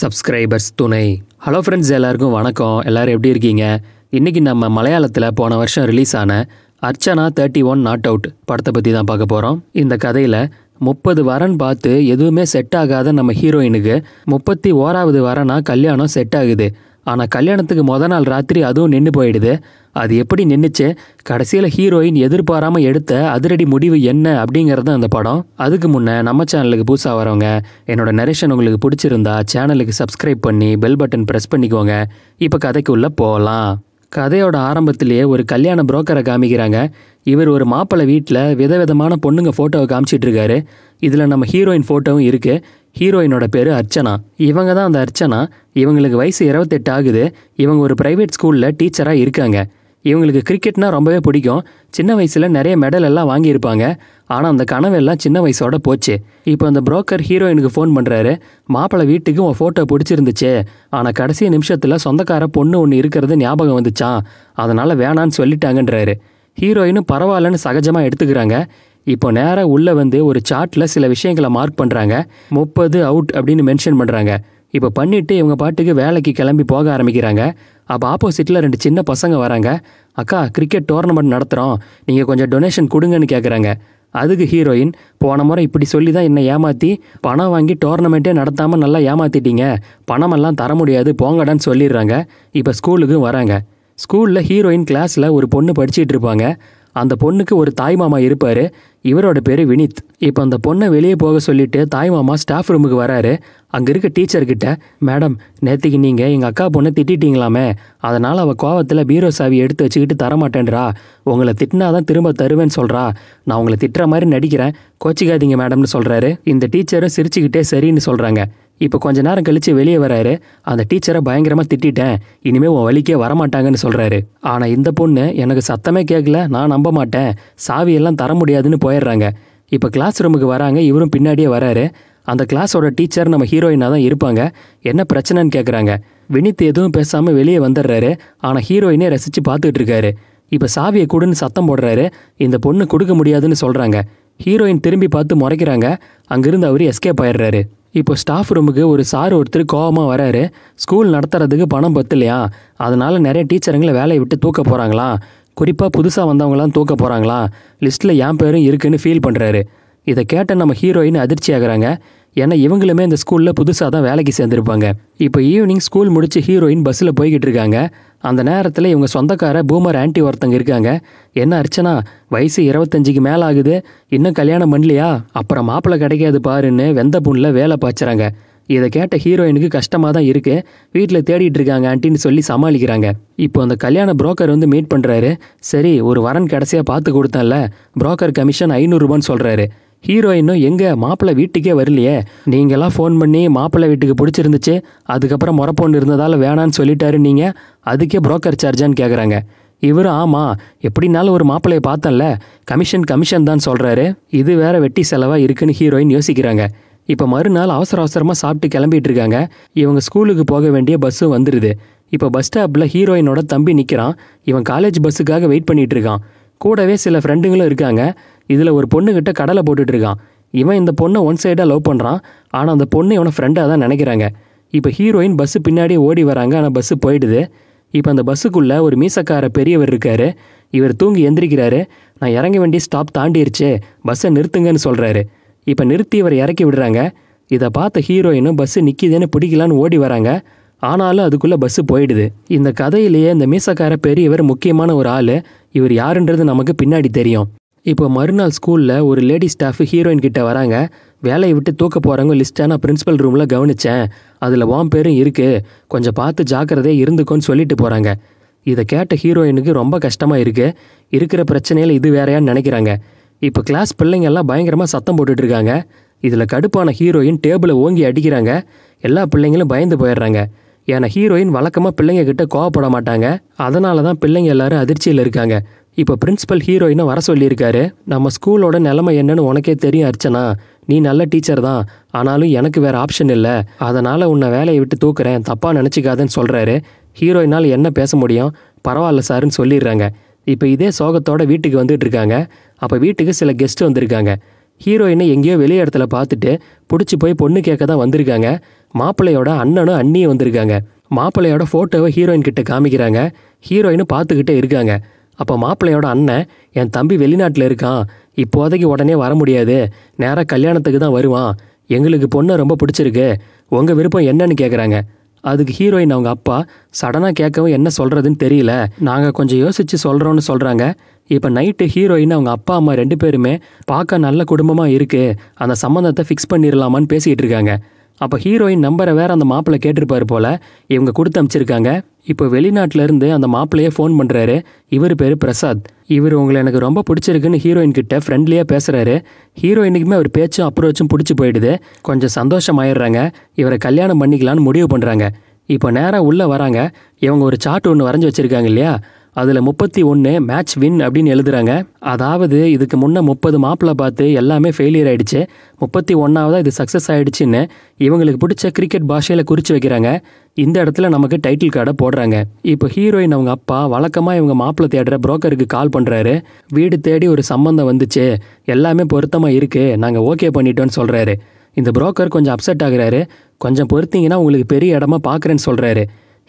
subscribers துணை hello friends எல்லாருக்கும் வணக்கம் எல்லோரும் எப்படி இருக்கீங்க இன்றைக்கி நம்ம மலையாளத்தில் போன வருஷம் ரிலீஸ் ஆன Archana thirty one not out படத்தை பற்றி தான் பார்க்க போகிறோம் இந்த கதையில் முப்பது வரன் பார்த்து எதுவுமே செட் ஆகாத நம்ம ஹீரோயினுக்கு முப்பத்தி ஓராவது வரனா கல்யாணம் செட் ஆகுது ஆனால் கல்யாணத்துக்கு மொத நாள் ராத்திரி அதுவும் நின்று போயிடுது அது எப்படி நின்றுச்சு கடைசியில் ஹீரோயின் எதிர்பாராமல் எடுத்த அதிரடி முடிவு என்ன அப்படிங்கிறது அந்த படம் அதுக்கு முன்னே நம்ம சேனலுக்கு புதுசாக வரவங்க என்னோட நரேஷன் உங்களுக்கு பிடிச்சிருந்தா சேனலுக்கு சப்ஸ்கிரைப் பண்ணி பெல் பட்டன் ப்ரெஸ் பண்ணிக்கோங்க இப்போ கதைக்குள்ளே போகலாம் கதையோட ஆரம்பத்திலேயே ஒரு கல்யாண புரோக்கரை காமிக்கிறாங்க இவர் ஒரு மாப்பிள்ளை வீட்டில் விதவிதமான பொண்ணுங்க ஃபோட்டோவை காமிச்சிட்ருக்காரு இதில் நம்ம ஹீரோயின் ஃபோட்டோவும் இருக்குது ஹீரோயினோட பேர் அர்ச்சனா இவங்க தான் அந்த அர்ச்சனா இவங்களுக்கு வயசு இருபத்தெட்டு ஆகுது இவங்க ஒரு ப்ரைவேட் ஸ்கூலில் டீச்சராக இருக்காங்க இவங்களுக்கு கிரிக்கெட்னா ரொம்பவே பிடிக்கும் சின்ன வயசில் நிறைய மெடல் எல்லாம் வாங்கியிருப்பாங்க ஆனால் அந்த கனவெல்லாம் சின்ன வயசோட போச்சு இப்போ அந்த புரோக்கர் ஹீரோயினுக்கு ஃபோன் பண்ணுறாரு மாப்பிள்ளை வீட்டுக்கு உன் ஃபோட்டோ பிடிச்சிருந்துச்சு ஆனால் கடைசி நிமிஷத்தில் சொந்தக்கார பொண்ணு ஒன்று இருக்கிறது ஞாபகம் வந்துச்சான் அதனால் வேணான்னு சொல்லிட்டாங்கன்றாரு ஹீரோயினும் பரவாயில்லன்னு சகஜமாக எடுத்துக்கிறாங்க இப்போ நேராக உள்ளே வந்து ஒரு சார்ட்டில் சில விஷயங்களை மார்க் பண்ணுறாங்க முப்பது அவுட் அப்படின்னு மென்ஷன் பண்ணுறாங்க இப்போ பண்ணிவிட்டு இவங்க பாட்டுக்கு வேலைக்கு கிளம்பி போக ஆரம்பிக்கிறாங்க அப்போ ஆப்போசிட்டில் ரெண்டு சின்ன பசங்க வராங்க அக்கா கிரிக்கெட் டோர்னமெண்ட் நடத்துகிறோம் நீங்கள் கொஞ்சம் டொனேஷன் கொடுங்கன்னு கேட்குறாங்க அதுக்கு ஹீரோயின் போன முறை இப்படி சொல்லி தான் என்னை ஏமாற்றி பணம் வாங்கி டோர்னமெண்ட்டே நடத்தாமல் நல்லா ஏமாற்றிட்டீங்க பணமெல்லாம் தர முடியாது போங்கடான்னு சொல்லிடுறாங்க இப்போ ஸ்கூலுக்கும் வராங்க ஸ்கூலில் ஹீரோயின் கிளாஸில் ஒரு பொண்ணு படிச்சிட்டு இருப்பாங்க அந்த பொண்ணுக்கு ஒரு தாய்மாமா இருப்பார் இவரோட பேர் வினித் இப்போ அந்த பொண்ணை வெளியே போக சொல்லிட்டு தாய் மாமா ஸ்டாஃப் ரூமுக்கு வராரு அங்கே இருக்க டீச்சர்கிட்ட மேடம் நேற்றுக்கு நீங்கள் எங்கள் அக்கா பொண்ணை திட்டிட்டீங்களாமே அதனால் அவள் கோவத்தில் பீரோ சாவி எடுத்து வச்சுக்கிட்டு தரமாட்டேன்றா உங்களை திட்டினா தான் திரும்ப தருவேன்னு சொல்கிறா நான் உங்களை திட்டுற மாதிரி நடிக்கிறேன் கோச்சிக்காதீங்க மேடம்னு சொல்கிறாரு இந்த டீச்சரும் சிரிச்சுக்கிட்டே சரின்னு சொல்கிறாங்க இப்போ கொஞ்ச நேரம் கழித்து வெளியே வராரு அந்த டீச்சரை பயங்கரமாக திட்டேன் இனிமேல் உன் வழிக்கே வரமாட்டாங்கன்னு சொல்கிறாரு ஆனால் இந்த பொண்ணு எனக்கு சத்தமே கேட்கல நான் நம்ப மாட்டேன் சாவியெல்லாம் தர முடியாதுன்னு போயிடுறாங்க இப்போ கிளாஸ் ரூமுக்கு வராங்க இவரும் பின்னாடியே வராரு அந்த கிளாஸோட டீச்சர் நம்ம ஹீரோயினாக தான் இருப்பாங்க என்ன பிரச்சனைன்னு கேட்குறாங்க வினித் எதுவும் பேசாமல் வெளியே வந்துடுறாரு ஆனால் ஹீரோயினே ரசித்து பார்த்துட்டு இருக்காரு இப்போ சாவியை கொடுன்னு சத்தம் போடுறாரு இந்த பொண்ணு கொடுக்க முடியாதுன்னு சொல்கிறாங்க ஹீரோயின் திரும்பி பார்த்து முறைக்கிறாங்க அங்கிருந்து அவர் எஸ்கேப் ஆயிடுறாரு இப்போ ஸ்டாஃப் ரூமுக்கு ஒரு சார் ஒருத்தர் கோபமாக வராரு ஸ்கூல் நடத்துறதுக்கு பணம் பத்தலையா அதனால் நிறைய டீச்சருங்களை வேலையை விட்டு தூக்க போகிறாங்களா குறிப்பாக புதுசாக வந்தவங்களாம் தூக்க போகிறாங்களா லிஸ்ட்டில் என் பேரும் இருக்குன்னு ஃபீல் பண்ணுறாரு இதை கேட்ட நம்ம ஹீரோயின் அதிர்ச்சி ஆகிறாங்க ஏன்னா இவங்களுமே இந்த ஸ்கூலில் புதுசாக தான் வேலைக்கு சேர்ந்துருப்பாங்க இப்போ ஈவினிங் ஸ்கூல் முடித்து ஹீரோயின் பஸ்ஸில் போய்கிட்டு இருக்காங்க அந்த நேரத்தில் இவங்க சொந்தக்கார பூமர் ஆண்டி ஒருத்தங்க இருக்காங்க என்ன அர்ச்சனா வயசு இருபத்தஞ்சிக்கு மேலே ஆகுது இன்னும் கல்யாணம் பண்ணலையா அப்புறம் மாப்பிள்ளை கிடைக்காது பாருன்னு வெந்த புண்ணில் வேலை பாய்ச்சுறாங்க இதை கேட்ட ஹீரோயினுக்கு கஷ்டமாக தான் இருக்கு வீட்டில் தேடிட்டு இருக்காங்க ஆண்டின்னு சொல்லி சமாளிக்கிறாங்க இப்போ அந்த கல்யாண புரோக்கர் வந்து மீட் பண்ணுறாரு சரி ஒரு வரன் கடைசியாக பார்த்து கொடுத்தேன்ல புரோக்கர் கமிஷன் ஐநூறுரூபான்னு சொல்கிறாரு ஹீரோயினும் எங்கே மாப்பிள்ளை வீட்டுக்கே வரலையே நீங்களாம் ஃபோன் பண்ணி மாப்பிள்ளை வீட்டுக்கு பிடிச்சிருந்துச்சு அதுக்கப்புறம் முறப்பொண்ணு இருந்ததால் வேணான்னு சொல்லிட்டாரு நீங்கள் அதுக்கே புரோக்கர் சார்ஜான்னு கேட்குறாங்க இவரும் ஆமாம் எப்படினாலும் ஒரு மாப்பிள்ளையை பார்த்தேன்ல கமிஷன் கமிஷன் தான் சொல்கிறாரு இது வேற வெட்டி செலவாக இருக்குன்னு ஹீரோயின் யோசிக்கிறாங்க இப்போ மறுநாள் அவசர அவசரமாக சாப்பிட்டு கிளம்பிட்டு இருக்காங்க இவங்க ஸ்கூலுக்கு போக வேண்டிய பஸ்ஸும் வந்துடுது இப்போ பஸ் ஸ்டாப்பில் ஹீரோயினோட தம்பி நிற்கிறான் இவன் காலேஜ் பஸ்ஸுக்காக வெயிட் பண்ணிகிட்டு இருக்கான் கூடவே சில ஃப்ரெண்டுங்களும் இருக்காங்க இதில் ஒரு பொண்ணுக்கிட்ட கடலை இருக்கான் இவன் இந்த பொண்ணை ஒன் சைடாக லவ் பண்ணுறான் ஆனால் அந்த பொண்ணு இவனை ஃப்ரெண்டாக தான் நினைக்கிறாங்க இப்போ ஹீரோயின் பஸ்ஸு பின்னாடி ஓடி வராங்க ஆனால் பஸ்ஸு போயிடுது இப்போ அந்த பஸ்ஸுக்குள்ளே ஒரு மீசக்கார பெரியவர் இருக்கார் இவர் தூங்கி எந்திரிக்கிறாரு நான் இறங்க வேண்டிய ஸ்டாப் தாண்டிடுச்சு பஸ்ஸை நிறுத்துங்கன்னு சொல்கிறாரு இப்போ நிறுத்தி இவர் இறக்கி விடுறாங்க இதை பார்த்த ஹீரோயினும் பஸ்ஸு நிற்கிதுன்னு பிடிக்கலான்னு ஓடி வராங்க ஆனாலும் அதுக்குள்ளே பஸ்ஸு போயிடுது இந்த கதையிலேயே இந்த மீசக்கார பெரியவர் முக்கியமான ஒரு ஆள் இவர் யாருன்றது நமக்கு பின்னாடி தெரியும் இப்போ மறுநாள் ஸ்கூலில் ஒரு லேடி ஸ்டாஃப் ஹீரோயின் கிட்ட வராங்க வேலையை விட்டு தூக்க போகிறவங்க லிஸ்ட்டாக நான் பிரின்ஸிபல் ரூமில் கவனித்தேன் அதில் வாம் பேரும் இருக்குது கொஞ்சம் பார்த்து ஜாக்கிரதையாக இருந்துக்கோன்னு சொல்லிட்டு போகிறாங்க இதை கேட்ட ஹீரோயினுக்கு ரொம்ப கஷ்டமாக இருக்குது இருக்கிற பிரச்சனையில் இது வேறையான்னு நினைக்கிறாங்க இப்போ கிளாஸ் பிள்ளைங்கள்லாம் பயங்கரமாக சத்தம் போட்டுட்ருக்காங்க இதில் கடுப்பான ஹீரோயின் டேபிளை ஓங்கி அடிக்கிறாங்க எல்லா பிள்ளைங்களும் பயந்து போயிடுறாங்க ஏன்னா ஹீரோயின் வழக்கமாக பிள்ளைங்க கிட்ட கோவப்பட மாட்டாங்க அதனால தான் பிள்ளைங்க எல்லாரும் அதிர்ச்சியில் இருக்காங்க இப்போ பிரின்ஸிபல் ஹீரோயினை வர சொல்லியிருக்காரு நம்ம ஸ்கூலோட நிலைமை என்னன்னு உனக்கே தெரியும் அர்ச்சனா நீ நல்ல டீச்சர் தான் ஆனாலும் எனக்கு வேறு ஆப்ஷன் இல்லை அதனால் உன்னை வேலையை விட்டு தூக்குறேன் தப்பாக நினச்சிக்காதுன்னு சொல்கிறாரு ஹீரோயினால் என்ன பேச முடியும் பரவாயில்ல சாருன்னு சொல்லிடுறாங்க இப்போ இதே சோகத்தோட வீட்டுக்கு வந்துட்டு இருக்காங்க அப்போ வீட்டுக்கு சில கெஸ்ட் வந்திருக்காங்க ஹீரோயினை எங்கேயோ வெளியே இடத்துல பார்த்துட்டு பிடிச்சி போய் பொண்ணு கேட்க தான் வந்திருக்காங்க மாப்பிள்ளையோட அண்ணனும் அண்ணியும் வந்திருக்காங்க மாப்பிள்ளையோட ஃபோட்டோவை ஹீரோயின் கிட்ட காமிக்கிறாங்க ஹீரோயினும் பார்த்துக்கிட்டே இருக்காங்க அப்போ மாப்பிள்ளையோட அண்ணன் என் தம்பி வெளிநாட்டில் இருக்கான் இப்போதைக்கு உடனே வர முடியாது நேராக கல்யாணத்துக்கு தான் வருவான் எங்களுக்கு பொண்ணை ரொம்ப பிடிச்சிருக்கு உங்கள் விருப்பம் என்னன்னு கேட்குறாங்க அதுக்கு ஹீரோயின் அவங்க அப்பா சடனாக கேட்கவும் என்ன சொல்கிறதுன்னு தெரியல நாங்கள் கொஞ்சம் யோசித்து சொல்கிறோன்னு சொல்கிறாங்க இப்போ நைட்டு ஹீரோயின் அவங்க அப்பா அம்மா ரெண்டு பேருமே பார்க்க நல்ல குடும்பமாக இருக்குது அந்த சம்மந்தத்தை ஃபிக்ஸ் பண்ணிடலாமான்னு பேசிகிட்டு இருக்காங்க அப்போ ஹீரோயின் நம்பரை வேறு அந்த மாப்பிள்ளை கேட்டிருப்பார் போல் இவங்க கொடுத்து அனுப்பிச்சிருக்காங்க இப்போ வெளிநாட்டிலேருந்து அந்த மாப்பிள்ளையே ஃபோன் பண்ணுறாரு இவர் பேர் பிரசாத் இவர் உங்களை எனக்கு ரொம்ப பிடிச்சிருக்குன்னு ஹீரோயின் கிட்ட ஃப்ரெண்ட்லியாக பேசுகிறாரு ஹீரோயினுக்குமே அவர் பேச்சும் அப்ரோச்சும் பிடிச்சி போயிடுது கொஞ்சம் சந்தோஷமாயிடுறாங்க இவரை கல்யாணம் பண்ணிக்கலான்னு முடிவு பண்ணுறாங்க இப்போ நேராக உள்ளே வராங்க இவங்க ஒரு சார்ட் ஒன்று வரைஞ்சி வச்சுருக்காங்க இல்லையா அதில் முப்பத்தி ஒன்று மேட்ச் வின் அப்படின்னு எழுதுறாங்க அதாவது இதுக்கு முன்னே முப்பது மாப்பிள்ளை பார்த்து எல்லாமே ஃபெயிலியர் ஆகிடுச்சு முப்பத்தி ஒன்றாவதாக இது சக்ஸஸ் ஆகிடுச்சின்னு இவங்களுக்கு பிடிச்ச கிரிக்கெட் பாஷையில் குறித்து வைக்கிறாங்க இந்த இடத்துல நமக்கு டைட்டில் கார்டை போடுறாங்க இப்போ ஹீரோயின் அவங்க அப்பா வழக்கமாக இவங்க மாப்பிள்ளை தேடுற புரோக்கருக்கு கால் பண்ணுறாரு வீடு தேடி ஒரு சம்மந்தம் வந்துச்சு எல்லாமே பொருத்தமாக இருக்குது நாங்கள் ஓகே பண்ணிட்டோன்னு சொல்கிறாரு இந்த புரோக்கர் கொஞ்சம் அப்செட் ஆகுறாரு கொஞ்சம் பொறுத்தீங்கன்னா உங்களுக்கு பெரிய இடமா பார்க்குறேன்னு சொல்கிறாரு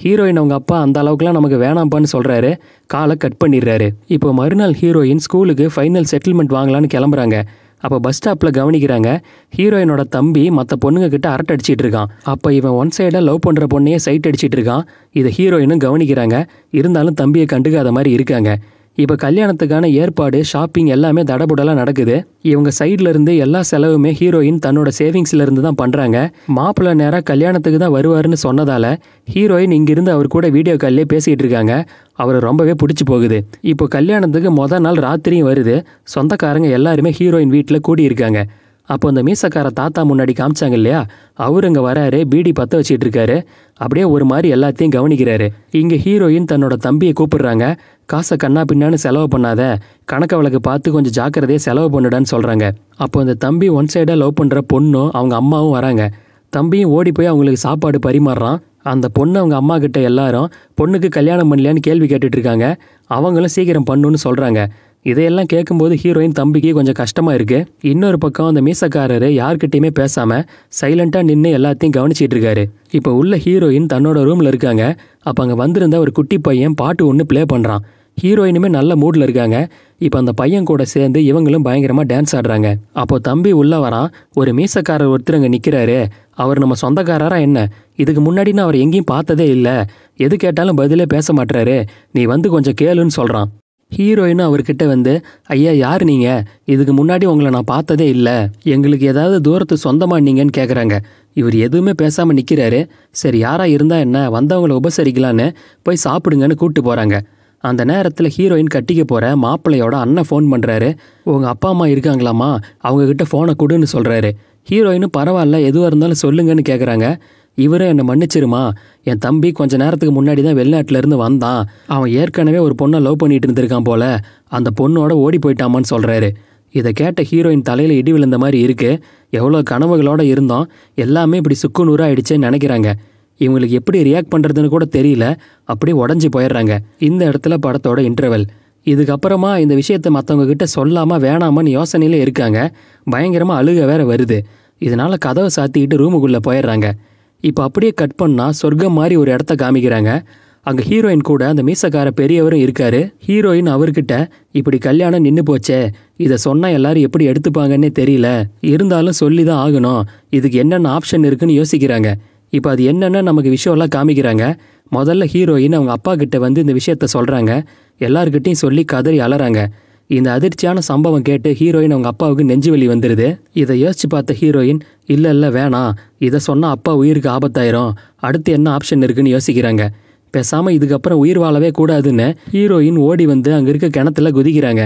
ஹீரோயின் அவங்க அப்பா அந்த அளவுக்குலாம் நமக்கு வேணாம்ப்பான்னு சொல்கிறாரு காலை கட் பண்ணிடுறாரு இப்போ மறுநாள் ஹீரோயின் ஸ்கூலுக்கு ஃபைனல் செட்டில்மெண்ட் வாங்கலான்னு கிளம்புறாங்க அப்போ பஸ் ஸ்டாப்பில் கவனிக்கிறாங்க ஹீரோயினோட தம்பி மற்ற பொண்ணுங்க கிட்ட அரட்டை அடிச்சிட்டு இருக்கான் அப்போ இவன் ஒன் சைடாக லவ் பண்ணுற பொண்ணையே சைட் அடிச்சிட்டு இருக்கான் இதை ஹீரோயினும் கவனிக்கிறாங்க இருந்தாலும் தம்பியை கண்டுக்காத மாதிரி இருக்காங்க இப்போ கல்யாணத்துக்கான ஏற்பாடு ஷாப்பிங் எல்லாமே தடபுடலாக நடக்குது இவங்க சைடில் இருந்து எல்லா செலவுமே ஹீரோயின் தன்னோட சேவிங்ஸ்லேருந்து இருந்து தான் பண்ணுறாங்க மாப்பிள்ள நேரம் கல்யாணத்துக்கு தான் வருவார்னு சொன்னதால் ஹீரோயின் இங்கிருந்து அவர் கூட வீடியோ கால்லே பேசிகிட்டு இருக்காங்க அவரை ரொம்பவே பிடிச்சி போகுது இப்போ கல்யாணத்துக்கு மொதல் நாள் ராத்திரியும் வருது சொந்தக்காரங்க எல்லாருமே ஹீரோயின் வீட்டில் கூடியிருக்காங்க அப்போ அந்த மீசக்கார தாத்தா முன்னாடி காமிச்சாங்க இல்லையா அவர் அங்கே வராரு பீடி பற்ற வச்சிட்டு இருக்காரு அப்படியே ஒரு மாதிரி எல்லாத்தையும் கவனிக்கிறாரு இங்கே ஹீரோயின் தன்னோட தம்பியை கூப்பிடுறாங்க காசை கண்ணா பின்னான்னு செலவு பண்ணாத கணக்க வழக்கு பார்த்து கொஞ்சம் ஜாக்கிரதையாக செலவு பண்ணுடான்னு சொல்கிறாங்க அப்போ அந்த தம்பி ஒன் சைடாக லவ் பண்ணுற பொண்ணும் அவங்க அம்மாவும் வராங்க தம்பியும் ஓடி போய் அவங்களுக்கு சாப்பாடு பரிமாறுறான் அந்த பொண்ணு அவங்க அம்மா கிட்ட எல்லாரும் பொண்ணுக்கு கல்யாணம் பண்ணலையான்னு கேள்வி கேட்டுட்ருக்காங்க அவங்களும் சீக்கிரம் பண்ணுன்னு சொல்கிறாங்க இதையெல்லாம் கேட்கும்போது ஹீரோயின் தம்பிக்கு கொஞ்சம் கஷ்டமாக இருக்குது இன்னொரு பக்கம் அந்த மீசக்காரர் யார்கிட்டையுமே பேசாமல் சைலண்ட்டாக நின்று எல்லாத்தையும் கவனிச்சிட்டு இருக்காரு இப்போ உள்ள ஹீரோயின் தன்னோட ரூமில் இருக்காங்க அப்போ அங்கே வந்திருந்த ஒரு குட்டி பையன் பாட்டு ஒன்று ப்ளே பண்ணுறான் ஹீரோயினுமே நல்ல மூடில் இருக்காங்க இப்போ அந்த பையன் கூட சேர்ந்து இவங்களும் பயங்கரமாக டான்ஸ் ஆடுறாங்க அப்போ தம்பி உள்ளே வரான் ஒரு மீசக்காரர் ஒருத்தர் அங்கே நிற்கிறாரு அவர் நம்ம சொந்தக்காரரா என்ன இதுக்கு முன்னாடி நான் அவர் எங்கேயும் பார்த்ததே இல்லை எது கேட்டாலும் பதிலே பேச மாட்டுறாரு நீ வந்து கொஞ்சம் கேளுன்னு சொல்கிறான் ஹீரோயினும் அவர்கிட்ட வந்து ஐயா யார் நீங்கள் இதுக்கு முன்னாடி உங்களை நான் பார்த்ததே இல்லை எங்களுக்கு ஏதாவது தூரத்து சொந்தமாக நீங்கன்னு கேட்குறாங்க இவர் எதுவுமே பேசாமல் நிற்கிறாரு சரி யாராக இருந்தால் என்ன வந்தவங்களை உபசரிக்கலான்னு போய் சாப்பிடுங்கன்னு கூப்பிட்டு போகிறாங்க அந்த நேரத்தில் ஹீரோயின் கட்டிக்க போகிற மாப்பிள்ளையோட அண்ணன் ஃபோன் பண்ணுறாரு உங்கள் அப்பா அம்மா இருக்காங்களாமா அவங்கக்கிட்ட ஃபோனை கொடுன்னு சொல்கிறாரு ஹீரோயினும் பரவாயில்ல எதுவாக இருந்தாலும் சொல்லுங்கன்னு கேட்குறாங்க இவரும் என்னை மன்னிச்சிருமா என் தம்பி கொஞ்ச நேரத்துக்கு முன்னாடி தான் வெளிநாட்டிலேருந்து வந்தான் அவன் ஏற்கனவே ஒரு பொண்ணை லவ் பண்ணிட்டு இருந்திருக்கான் போல அந்த பொண்ணோட ஓடி போயிட்டாமான்னு சொல்கிறாரு இதை கேட்ட ஹீரோயின் தலையில் இடி விழுந்த மாதிரி இருக்கு எவ்வளோ கனவுகளோடு இருந்தோம் எல்லாமே இப்படி சுக்கு நூறாக ஆயிடுச்சேன்னு நினைக்கிறாங்க இவங்களுக்கு எப்படி ரியாக்ட் பண்ணுறதுன்னு கூட தெரியல அப்படியே உடஞ்சி போயிடுறாங்க இந்த இடத்துல படத்தோட இன்டர்வல் இதுக்கப்புறமா இந்த விஷயத்தை மற்றவங்க கிட்ட சொல்லாமல் வேணாமான்னு யோசனையிலே இருக்காங்க பயங்கரமாக அழுக வேற வருது இதனால் கதவை சாத்திக்கிட்டு ரூமுக்குள்ளே போயிடுறாங்க இப்போ அப்படியே கட் பண்ணால் சொர்க்கம் மாதிரி ஒரு இடத்த காமிக்கிறாங்க அங்கே ஹீரோயின் கூட அந்த மீசக்கார பெரியவரும் இருக்கார் ஹீரோயின் அவர்கிட்ட இப்படி கல்யாணம் நின்று போச்சே இதை சொன்னால் எல்லாரும் எப்படி எடுத்துப்பாங்கன்னே தெரியல இருந்தாலும் சொல்லி தான் ஆகணும் இதுக்கு என்னென்ன ஆப்ஷன் இருக்குன்னு யோசிக்கிறாங்க இப்போ அது என்னென்ன நமக்கு விஷயம்லாம் காமிக்கிறாங்க முதல்ல ஹீரோயின் அவங்க அப்பா கிட்ட வந்து இந்த விஷயத்த சொல்கிறாங்க எல்லாருக்கிட்டையும் சொல்லி கதறி அலறாங்க இந்த அதிர்ச்சியான சம்பவம் கேட்டு ஹீரோயின் அவங்க அப்பாவுக்கு நெஞ்சு வெளி வந்துடுது இதை யோசிச்சு பார்த்த ஹீரோயின் இல்லை இல்லை வேணாம் இதை சொன்னால் அப்பா உயிருக்கு ஆபத்தாயிரும் அடுத்து என்ன ஆப்ஷன் இருக்குன்னு யோசிக்கிறாங்க பேசாமல் இதுக்கப்புறம் உயிர் வாழவே கூடாதுன்னு ஹீரோயின் ஓடி வந்து அங்கே இருக்க கிணத்துல குதிக்கிறாங்க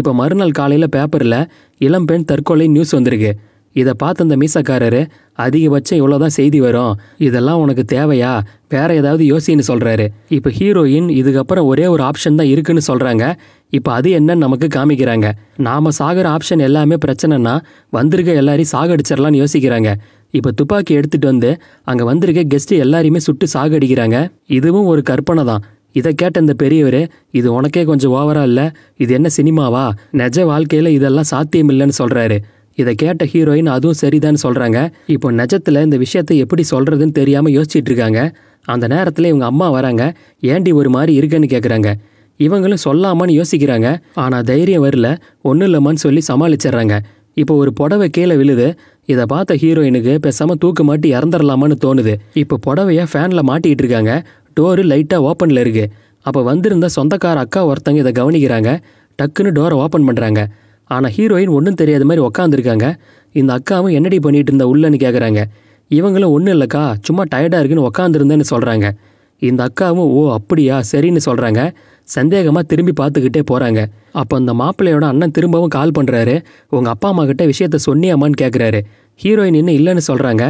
இப்போ மறுநாள் காலையில் பேப்பரில் இளம்பெண் தற்கொலை நியூஸ் வந்திருக்கு இதை பார்த்து அந்த மீசக்காரரு அதிகபட்சம் இவ்வளோ தான் செய்தி வரும் இதெல்லாம் உனக்கு தேவையா வேற ஏதாவது யோசின்னு சொல்கிறாரு இப்போ ஹீரோயின் இதுக்கப்புறம் ஒரே ஒரு ஆப்ஷன் தான் இருக்குன்னு சொல்கிறாங்க இப்போ அது என்னன்னு நமக்கு காமிக்கிறாங்க நாம் சாகிற ஆப்ஷன் எல்லாமே பிரச்சனைனா வந்திருக்க எல்லாரையும் சாகடிச்சிடலான்னு யோசிக்கிறாங்க இப்போ துப்பாக்கி எடுத்துகிட்டு வந்து அங்கே வந்திருக்க கெஸ்ட்டு எல்லாரையுமே சுட்டு சாகடிக்கிறாங்க இதுவும் ஒரு கற்பனை தான் இதை கேட்ட இந்த பெரியவர் இது உனக்கே கொஞ்சம் ஓவரா இல்லை இது என்ன சினிமாவா நெஜ வாழ்க்கையில் இதெல்லாம் சாத்தியம் இல்லைன்னு சொல்கிறாரு இதை கேட்ட ஹீரோயின் அதுவும் சரிதான்னு சொல்கிறாங்க இப்போ நெஜத்தில் இந்த விஷயத்தை எப்படி சொல்கிறதுன்னு தெரியாமல் யோசிச்சுட்டு இருக்காங்க அந்த நேரத்தில் இவங்க அம்மா வராங்க ஏண்டி ஒரு மாதிரி இருக்குன்னு கேட்குறாங்க இவங்களும் சொல்லாமான்னு யோசிக்கிறாங்க ஆனால் தைரியம் வரல ஒன்றும் இல்லைம்மான்னு சொல்லி சமாளிச்சிடுறாங்க இப்போ ஒரு புடவை கீழே விழுது இதை பார்த்த ஹீரோயினுக்கு பேசாமல் தூக்கு மாட்டி இறந்துடலாமான்னு தோணுது இப்போ புடவையை ஃபேனில் மாட்டிக்கிட்டு இருக்காங்க டோரு லைட்டாக ஓப்பனில் இருக்குது அப்போ வந்திருந்த சொந்தக்கார அக்கா ஒருத்தங்க இதை கவனிக்கிறாங்க டக்குன்னு டோரை ஓப்பன் பண்ணுறாங்க ஆனால் ஹீரோயின் ஒன்றும் தெரியாத மாதிரி உக்காந்துருக்காங்க இந்த அக்காவும் என்னடி பண்ணிகிட்டு இருந்த உள்ளன்னு கேட்குறாங்க இவங்களும் ஒன்றும் இல்லைக்கா சும்மா டயர்டாக இருக்குன்னு உக்காந்துருந்தேன்னு சொல்கிறாங்க இந்த அக்காவும் ஓ அப்படியா சரின்னு சொல்கிறாங்க சந்தேகமாக திரும்பி பார்த்துக்கிட்டே போகிறாங்க அப்போ அந்த மாப்பிள்ளையோட அண்ணன் திரும்பவும் கால் பண்ணுறாரு உங்கள் அப்பா அம்மா கிட்டே விஷயத்த சொன்னியாமான்னு கேட்குறாரு ஹீரோயின் இன்னும் இல்லைன்னு சொல்கிறாங்க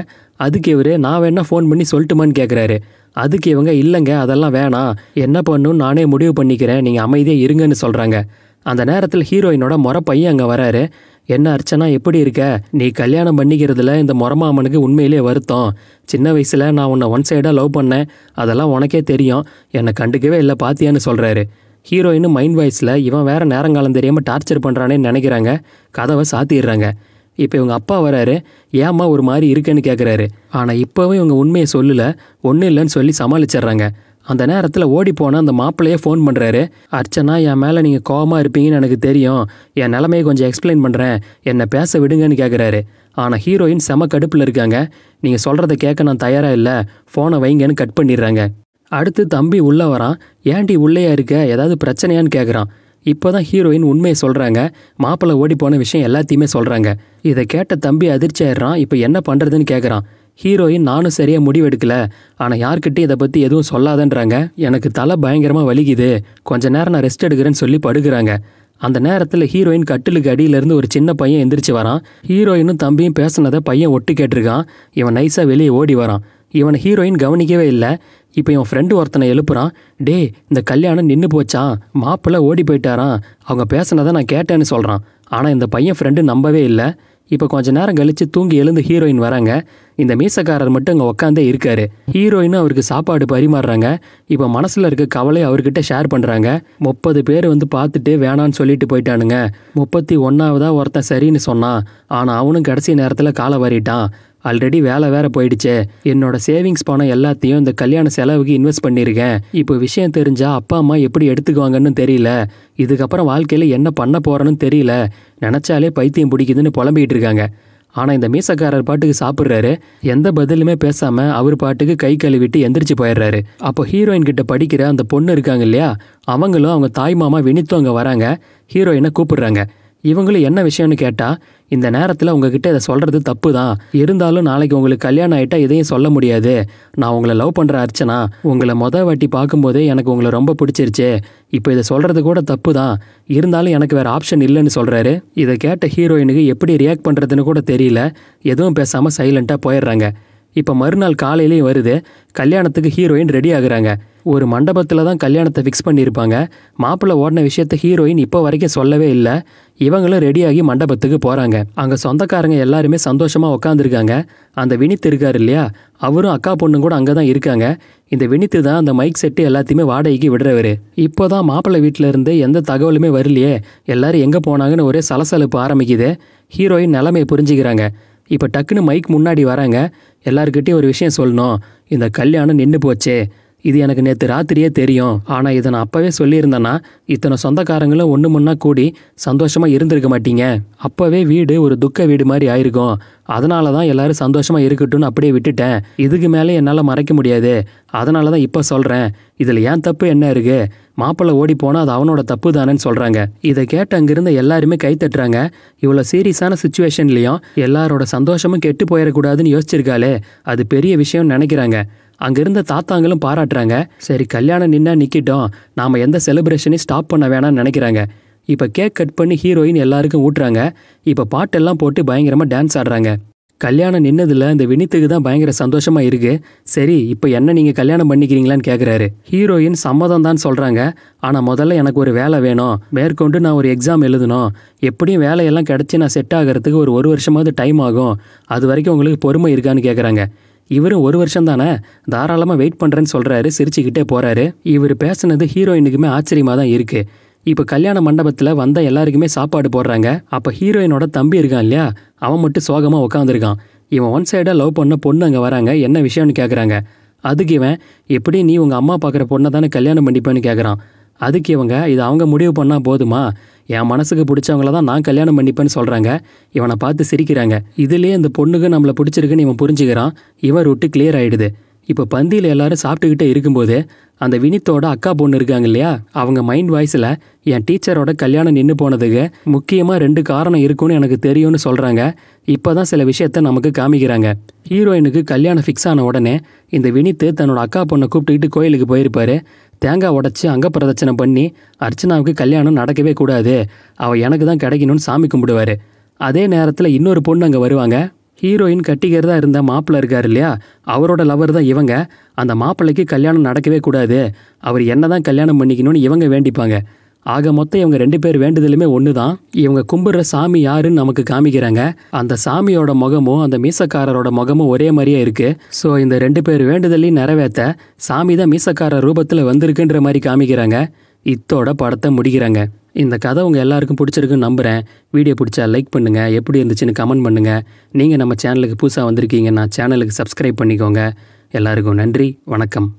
அதுக்கு இவர் நான் வேணா ஃபோன் பண்ணி சொல்லட்டுமான்னு கேட்குறாரு அதுக்கு இவங்க இல்லைங்க அதெல்லாம் வேணாம் என்ன பண்ணுன்னு நானே முடிவு பண்ணிக்கிறேன் நீங்கள் அமைதியாக இருங்கன்னு சொல்கிறாங்க அந்த நேரத்தில் ஹீரோயினோட முறை பையன் அங்கே வராரு என்ன அர்ச்சனா எப்படி இருக்க நீ கல்யாணம் பண்ணிக்கிறதுல இந்த மொரமாமனுக்கு உண்மையிலே வருத்தம் சின்ன வயசில் நான் உன்னை ஒன் சைடாக லவ் பண்ணேன் அதெல்லாம் உனக்கே தெரியும் என்னை கண்டுக்கவே இல்லை பாத்தியான்னு சொல்கிறாரு ஹீரோயின் மைண்ட் வாய்ஸில் இவன் வேறு நேரங்காலம் தெரியாமல் டார்ச்சர் பண்ணுறானேன்னு நினைக்கிறாங்க கதவை சாத்திடுறாங்க இப்போ இவங்க அப்பா வராரு ஏம்மா ஒரு மாதிரி இருக்குன்னு கேட்குறாரு ஆனால் இப்போவும் இவங்க உண்மையை சொல்லலை ஒன்றும் இல்லைன்னு சொல்லி சமாளிச்சிட்றாங்க அந்த நேரத்தில் ஓடி போன அந்த மாப்பிள்ளையே ஃபோன் பண்ணுறாரு அர்ச்சனா என் மேலே நீங்கள் கோபமாக இருப்பீங்கன்னு எனக்கு தெரியும் என் நிலைமையை கொஞ்சம் எக்ஸ்பிளைன் பண்ணுறேன் என்னை பேச விடுங்கன்னு கேட்குறாரு ஆனால் ஹீரோயின் செம கடுப்பில் இருக்காங்க நீங்கள் சொல்கிறத கேட்க நான் தயாராக இல்லை ஃபோனை வைங்கன்னு கட் பண்ணிடுறாங்க அடுத்து தம்பி உள்ளே வரான் ஏன்டி உள்ளேயா இருக்க ஏதாவது பிரச்சனையான்னு கேட்குறான் இப்போ தான் ஹீரோயின் உண்மையை சொல்கிறாங்க மாப்பிள்ளை ஓடி போன விஷயம் எல்லாத்தையுமே சொல்கிறாங்க இதை கேட்ட தம்பி அதிர்ச்சி ஆயிடுறான் இப்போ என்ன பண்ணுறதுன்னு கேட்குறான் ஹீரோயின் நானும் சரியாக முடிவெடுக்கல ஆனால் யார்கிட்டையும் இதை பற்றி எதுவும் சொல்லாதன்றாங்க எனக்கு தலை பயங்கரமாக வலிக்குது கொஞ்ச நேரம் நான் ரெஸ்ட் எடுக்கிறேன்னு சொல்லி படுக்கிறாங்க அந்த நேரத்தில் ஹீரோயின் கட்டிலுக்கு அடியிலேருந்து ஒரு சின்ன பையன் எந்திரிச்சு வரான் ஹீரோயினும் தம்பியும் பேசினதை பையன் ஒட்டு கேட்டிருக்கான் இவன் நைஸாக வெளியே ஓடி வரான் இவனை ஹீரோயின் கவனிக்கவே இல்லை இப்போ இவன் ஃப்ரெண்டு ஒருத்தனை எழுப்புறான் டே இந்த கல்யாணம் நின்று போச்சான் மாப்பிள்ளை ஓடி போயிட்டாரான் அவங்க பேசினதை நான் கேட்டேன்னு சொல்கிறான் ஆனால் இந்த பையன் ஃப்ரெண்டு நம்பவே இல்லை இப்போ கொஞ்ச நேரம் கழித்து தூங்கி எழுந்து ஹீரோயின் வராங்க இந்த மீசக்காரர் மட்டும் அங்கே உக்காந்தே இருக்கார் ஹீரோயினும் அவருக்கு சாப்பாடு பரிமாறுறாங்க இப்போ மனசில் இருக்க கவலை அவர்கிட்ட ஷேர் பண்ணுறாங்க முப்பது பேர் வந்து பார்த்துட்டு வேணான்னு சொல்லிட்டு போயிட்டானுங்க முப்பத்தி ஒன்றாவதாக ஒருத்தன் சரின்னு சொன்னான் ஆனால் அவனும் கடைசி நேரத்தில் காலை வரிட்டான் ஆல்ரெடி வேலை வேற போயிடுச்சு என்னோட சேவிங்ஸ் பணம் எல்லாத்தையும் இந்த கல்யாண செலவுக்கு இன்வெஸ்ட் பண்ணியிருக்கேன் இப்போ விஷயம் தெரிஞ்சா அப்பா அம்மா எப்படி எடுத்துக்குவாங்கன்னு தெரியல இதுக்கப்புறம் வாழ்க்கையில் என்ன பண்ண போகிறேன்னு தெரியல நினச்சாலே பைத்தியம் பிடிக்குதுன்னு புலம்பிக்கிட்டு இருக்காங்க ஆனால் இந்த மீசக்காரர் பாட்டுக்கு சாப்பிட்றாரு எந்த பதிலுமே பேசாமல் அவர் பாட்டுக்கு கை கழுவிட்டு எந்திரிச்சு போயிடுறாரு அப்போ ஹீரோயின் கிட்ட படிக்கிற அந்த பொண்ணு இருக்காங்க இல்லையா அவங்களும் அவங்க தாய் மாமா வினித்தவங்க வராங்க ஹீரோயினை கூப்பிடுறாங்க இவங்களும் என்ன விஷயம்னு கேட்டால் இந்த நேரத்தில் உங்ககிட்ட இதை சொல்கிறது தப்பு தான் இருந்தாலும் நாளைக்கு உங்களுக்கு கல்யாணம் ஆகிட்டா இதையும் சொல்ல முடியாது நான் உங்களை லவ் பண்ணுற அர்ச்சனா உங்களை மொதல் வாட்டி பார்க்கும்போதே எனக்கு உங்களை ரொம்ப பிடிச்சிருச்சு இப்போ இதை சொல்கிறது கூட தப்பு தான் இருந்தாலும் எனக்கு வேறு ஆப்ஷன் இல்லைன்னு சொல்கிறாரு இதை கேட்ட ஹீரோயினுக்கு எப்படி ரியாக்ட் பண்ணுறதுன்னு கூட தெரியல எதுவும் பேசாமல் சைலண்ட்டாக போயிடுறாங்க இப்போ மறுநாள் காலையிலேயும் வருது கல்யாணத்துக்கு ஹீரோயின் ரெடி ஆகுறாங்க ஒரு மண்டபத்தில் தான் கல்யாணத்தை ஃபிக்ஸ் பண்ணியிருப்பாங்க மாப்பிள்ளை ஓடின விஷயத்த ஹீரோயின் இப்போ வரைக்கும் சொல்லவே இல்லை இவங்களும் ரெடியாகி மண்டபத்துக்கு போகிறாங்க அங்கே சொந்தக்காரங்க எல்லாருமே சந்தோஷமாக உட்காந்துருக்காங்க அந்த வினித் இருக்கார் இல்லையா அவரும் அக்கா பொண்ணும் கூட அங்கே தான் இருக்காங்க இந்த வினித்து தான் அந்த மைக் செட்டு எல்லாத்தையுமே வாடகைக்கு விடுறவர் இப்போ தான் மாப்பிள்ளை வீட்டில் இருந்து எந்த தகவலுமே வரலையே எல்லாரும் எங்கே போனாங்கன்னு ஒரே சலசலப்பு ஆரம்பிக்குது ஹீரோயின் நிலைமையை புரிஞ்சுக்கிறாங்க இப்போ டக்குன்னு மைக் முன்னாடி வராங்க எல்லாருக்கிட்டேயும் ஒரு விஷயம் சொல்லணும் இந்த கல்யாணம் நின்று போச்சே இது எனக்கு நேற்று ராத்திரியே தெரியும் ஆனால் இதை நான் அப்போவே சொல்லியிருந்தேன்னா இத்தனை சொந்தக்காரங்களும் ஒன்று முன்னா கூடி சந்தோஷமாக இருந்திருக்க மாட்டீங்க அப்போவே வீடு ஒரு துக்க வீடு மாதிரி ஆயிருக்கும் அதனால தான் எல்லாரும் சந்தோஷமாக இருக்கட்டும்னு அப்படியே விட்டுட்டேன் இதுக்கு மேலே என்னால் மறைக்க முடியாது அதனால தான் இப்போ சொல்கிறேன் இதில் ஏன் தப்பு என்ன இருக்குது மாப்பிள்ளை ஓடி போனா அது அவனோட தப்பு தானேன்னு சொல்கிறாங்க இதை கேட்டு அங்கிருந்த எல்லாருமே கை தட்டுறாங்க இவ்வளோ சீரியஸான சுச்சுவேஷன்லயும் எல்லாரோட சந்தோஷமும் கெட்டு போயிடக்கூடாதுன்னு யோசிச்சிருக்காளே அது பெரிய விஷயம்னு நினைக்கிறாங்க அங்கிருந்த தாத்தாங்களும் பாராட்டுறாங்க சரி கல்யாணம் நின்னா நிற்கிட்டோம் நாம் எந்த செலிப்ரேஷனையும் ஸ்டாப் பண்ண வேணாம்னு நினைக்கிறாங்க இப்போ கேக் கட் பண்ணி ஹீரோயின் எல்லாருக்கும் ஊட்டுறாங்க இப்போ பாட்டெல்லாம் போட்டு பயங்கரமாக டான்ஸ் ஆடுறாங்க கல்யாணம் நின்னதுல இந்த வினித்துக்கு தான் பயங்கர சந்தோஷமாக இருக்குது சரி இப்போ என்ன நீங்கள் கல்யாணம் பண்ணிக்கிறீங்களான்னு கேட்குறாரு ஹீரோயின் சம்மதம் தான் சொல்கிறாங்க ஆனால் முதல்ல எனக்கு ஒரு வேலை வேணும் மேற்கொண்டு நான் ஒரு எக்ஸாம் எழுதணும் எப்படியும் வேலையெல்லாம் கிடச்சி நான் செட் ஆகிறதுக்கு ஒரு ஒரு வருஷமாவது டைம் ஆகும் அது வரைக்கும் உங்களுக்கு பொறுமை இருக்கான்னு கேட்குறாங்க இவரும் ஒரு வருஷம் தானே தாராளமாக வெயிட் பண்ணுறேன்னு சொல்கிறாரு சிரிச்சுக்கிட்டே போகிறாரு இவர் பேசுனது ஹீரோயினுக்குமே ஆச்சரியமாக தான் இருக்குது இப்போ கல்யாண மண்டபத்தில் வந்த எல்லாருக்குமே சாப்பாடு போடுறாங்க அப்போ ஹீரோயினோட தம்பி இருக்கான் இல்லையா அவன் மட்டும் சோகமாக உட்காந்துருக்கான் இவன் ஒன் சைடாக லவ் பண்ண பொண்ணு அங்கே வராங்க என்ன விஷயம்னு கேட்குறாங்க அதுக்கு இவன் எப்படி நீ உங்கள் அம்மா பார்க்குற பொண்ணை தானே கல்யாணம் பண்ணிப்பேன்னு கேட்குறான் அதுக்கு இவங்க இது அவங்க முடிவு பண்ணால் போதுமா என் மனசுக்கு பிடிச்சவங்கள தான் நான் கல்யாணம் பண்ணிப்பேன்னு சொல்கிறாங்க இவனை பார்த்து சிரிக்கிறாங்க இதுலேயே இந்த பொண்ணுக்கு நம்மளை பிடிச்சிருக்குன்னு இவன் புரிஞ்சுக்கிறான் இவன் விட்டு கிளியர் ஆகிடுது இப்போ பந்தியில் எல்லாரும் சாப்பிட்டுக்கிட்டே இருக்கும்போதே அந்த வினித்தோட அக்கா பொண்ணு இருக்காங்க இல்லையா அவங்க மைண்ட் வாய்ஸில் என் டீச்சரோட கல்யாணம் நின்று போனதுக்கு முக்கியமாக ரெண்டு காரணம் இருக்குன்னு எனக்கு தெரியும்னு சொல்கிறாங்க இப்போ தான் சில விஷயத்த நமக்கு காமிக்கிறாங்க ஹீரோயினுக்கு கல்யாணம் ஃபிக்ஸ் ஆன உடனே இந்த வினித்து தன்னோட அக்கா பொண்ணை கூப்பிட்டுக்கிட்டு கோயிலுக்கு போயிருப்பார் தேங்காய் உடச்சி அங்க பிரதட்சணை பண்ணி அர்ச்சனாவுக்கு கல்யாணம் நடக்கவே கூடாது அவள் எனக்கு தான் கிடைக்கணும்னு சாமி கும்பிடுவார் அதே நேரத்தில் இன்னொரு பொண்ணு அங்கே வருவாங்க ஹீரோயின் கட்டிக்கிறதா இருந்த மாப்பிள்ளை இருக்கார் இல்லையா அவரோட லவர் தான் இவங்க அந்த மாப்பிள்ளைக்கு கல்யாணம் நடக்கவே கூடாது அவர் என்ன தான் கல்யாணம் பண்ணிக்கணும்னு இவங்க வேண்டிப்பாங்க ஆக மொத்தம் இவங்க ரெண்டு பேர் வேண்டுதலுமே ஒன்று தான் இவங்க கும்பிட்ற சாமி யாருன்னு நமக்கு காமிக்கிறாங்க அந்த சாமியோட முகமும் அந்த மீசக்காரரோட முகமும் ஒரே மாதிரியே இருக்கு ஸோ இந்த ரெண்டு பேர் வேண்டுதலையும் நிறைவேற்ற சாமி தான் மீசக்காரர் ரூபத்தில் வந்திருக்குன்ற மாதிரி காமிக்கிறாங்க இத்தோட படத்தை முடிக்கிறாங்க இந்த கதை உங்கள் எல்லாருக்கும் பிடிச்சிருக்குன்னு நம்புகிறேன் வீடியோ பிடிச்சா லைக் பண்ணுங்கள் எப்படி இருந்துச்சுன்னு கமெண்ட் பண்ணுங்கள் நீங்கள் நம்ம சேனலுக்கு புதுசாக வந்திருக்கீங்கன்னா சேனலுக்கு சப்ஸ்கிரைப் பண்ணிக்கோங்க எல்லாருக்கும் நன்றி வணக்கம்